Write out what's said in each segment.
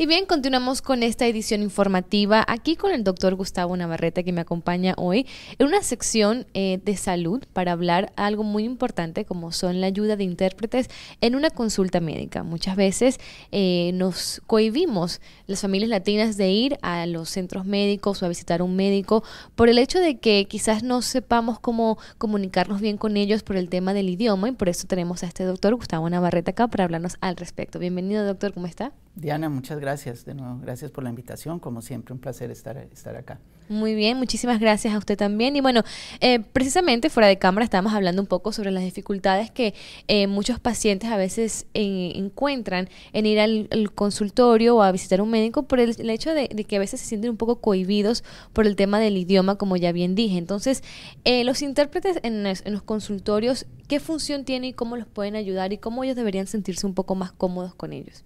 Y bien, continuamos con esta edición informativa aquí con el doctor Gustavo Navarrete que me acompaña hoy en una sección eh, de salud para hablar algo muy importante como son la ayuda de intérpretes en una consulta médica. Muchas veces eh, nos cohibimos las familias latinas de ir a los centros médicos o a visitar un médico por el hecho de que quizás no sepamos cómo comunicarnos bien con ellos por el tema del idioma y por eso tenemos a este doctor Gustavo Navarrete acá para hablarnos al respecto. Bienvenido doctor, ¿cómo está? Diana, muchas gracias. De nuevo, gracias por la invitación. Como siempre, un placer estar, estar acá. Muy bien, muchísimas gracias a usted también. Y bueno, eh, precisamente fuera de cámara estábamos hablando un poco sobre las dificultades que eh, muchos pacientes a veces encuentran en ir al, consultorio o a visitar un médico por el, hecho de, que a veces se sienten un poco cohibidos por el tema del idioma, como ya bien dije. Entonces, eh, los intérpretes en, en los consultorios, ¿qué función tienen y cómo los pueden ayudar y cómo ellos deberían sentirse un poco más cómodos con ellos?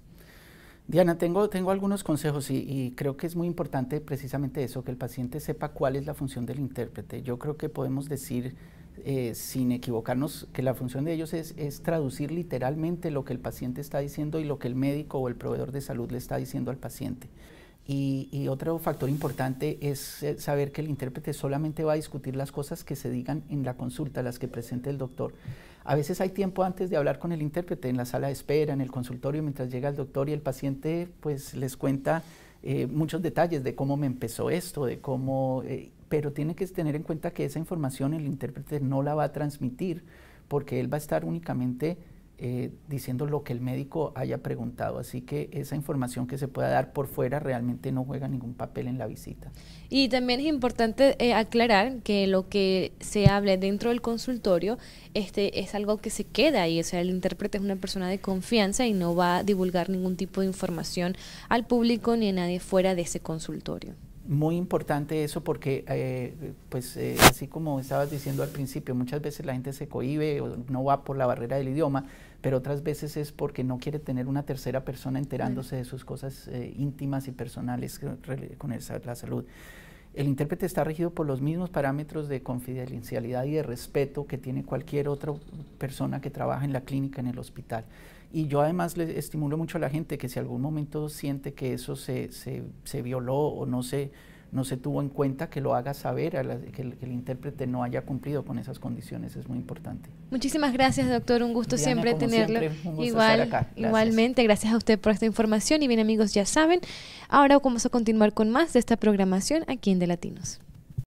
Diana, tengo, tengo algunos consejos y, creo que es muy importante precisamente eso, que el paciente sepa cuál es la función del intérprete. Yo creo que podemos decir, eh, sin equivocarnos, que la función de ellos es, traducir literalmente lo que el paciente está diciendo y lo que el médico o el proveedor de salud le está diciendo al paciente. y, otro factor importante es eh, saber que el intérprete solamente va a discutir las cosas que se digan en la consulta, las que presente el doctor. A veces hay tiempo antes de hablar con el intérprete, en la sala de espera, en el consultorio, mientras llega el doctor y el paciente pues les cuenta eh, muchos detalles de cómo me empezó esto, de cómo... Eh, pero tiene que tener en cuenta que esa información el intérprete no la va a transmitir porque él va a estar únicamente eh, diciendo lo que el médico haya preguntado. Así que esa información que se pueda dar por fuera realmente no juega ningún papel en la visita. Y también es importante eh, aclarar que lo que se habla dentro del consultorio este, es algo que se queda ahí. O sea, el intérprete es una persona de confianza y no va a divulgar ningún tipo de información al público ni a nadie fuera de ese consultorio muy importante eso porque, eh, pues, eh, así como estabas diciendo al principio, muchas veces la gente se cohíbe o no va por la barrera del idioma, pero otras veces es porque no quiere tener una tercera persona enterándose de sus cosas eh, íntimas y personales con la salud el intérprete está regido por los mismos parámetros de confidencialidad y de respeto que tiene cualquier otra persona que trabaja en la clínica, en el hospital. Y yo además le estimulo mucho a la gente que si algún momento siente que eso se, se violó o no se no se tuvo en cuenta que lo haga saber, a que, el, intérprete no haya cumplido con esas condiciones, es muy importante. Muchísimas gracias, doctor, un gusto siempre tenerlo. Igual, acá. Igualmente, gracias a usted por esta información y bien amigos, ya saben, ahora vamos a continuar con más de esta programación aquí en De Latinos.